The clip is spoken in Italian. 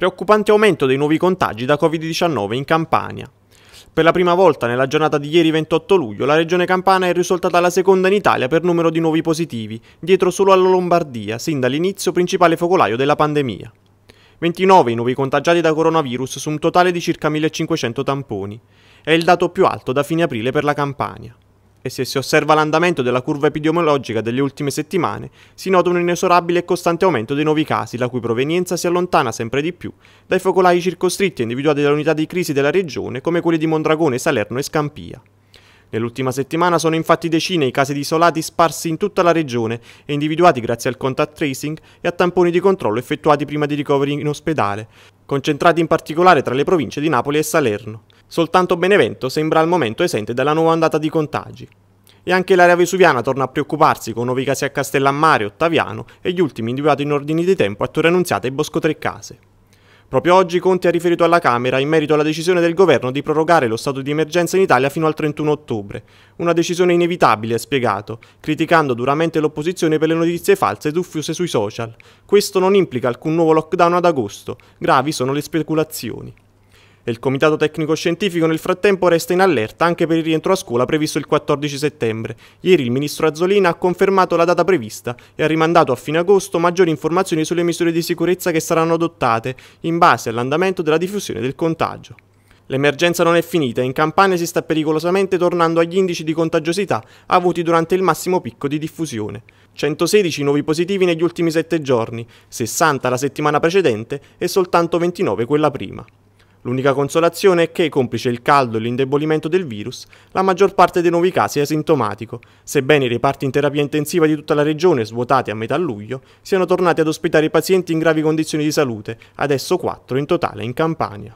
Preoccupante aumento dei nuovi contagi da Covid-19 in Campania. Per la prima volta nella giornata di ieri 28 luglio la regione campana è risultata la seconda in Italia per numero di nuovi positivi, dietro solo alla Lombardia, sin dall'inizio principale focolaio della pandemia. 29 i nuovi contagiati da coronavirus su un totale di circa 1500 tamponi. È il dato più alto da fine aprile per la Campania e se si osserva l'andamento della curva epidemiologica delle ultime settimane, si nota un inesorabile e costante aumento dei nuovi casi, la cui provenienza si allontana sempre di più dai focolai circoscritti individuati dalle unità di crisi della regione, come quelli di Mondragone, Salerno e Scampia. Nell'ultima settimana sono infatti decine i casi di isolati sparsi in tutta la regione e individuati grazie al contact tracing e a tamponi di controllo effettuati prima di ricoveri in ospedale, concentrati in particolare tra le province di Napoli e Salerno. Soltanto Benevento sembra al momento esente dalla nuova ondata di contagi. E anche l'area vesuviana torna a preoccuparsi con nuovi casi a Castellammare, Ottaviano e gli ultimi individuati in ordini di tempo a Torre Annunziata e Bosco Treccase. Proprio oggi Conti ha riferito alla Camera in merito alla decisione del governo di prorogare lo stato di emergenza in Italia fino al 31 ottobre. Una decisione inevitabile, ha spiegato, criticando duramente l'opposizione per le notizie false ed diffuse sui social. Questo non implica alcun nuovo lockdown ad agosto. Gravi sono le speculazioni e il Comitato Tecnico Scientifico nel frattempo resta in allerta anche per il rientro a scuola previsto il 14 settembre. Ieri il ministro Azzolina ha confermato la data prevista e ha rimandato a fine agosto maggiori informazioni sulle misure di sicurezza che saranno adottate in base all'andamento della diffusione del contagio. L'emergenza non è finita, e in Campania si sta pericolosamente tornando agli indici di contagiosità avuti durante il massimo picco di diffusione. 116 nuovi positivi negli ultimi 7 giorni, 60 la settimana precedente e soltanto 29 quella prima. L'unica consolazione è che, complice il caldo e l'indebolimento del virus, la maggior parte dei nuovi casi è asintomatico, sebbene i reparti in terapia intensiva di tutta la regione, svuotati a metà luglio, siano tornati ad ospitare i pazienti in gravi condizioni di salute, adesso quattro in totale in Campania.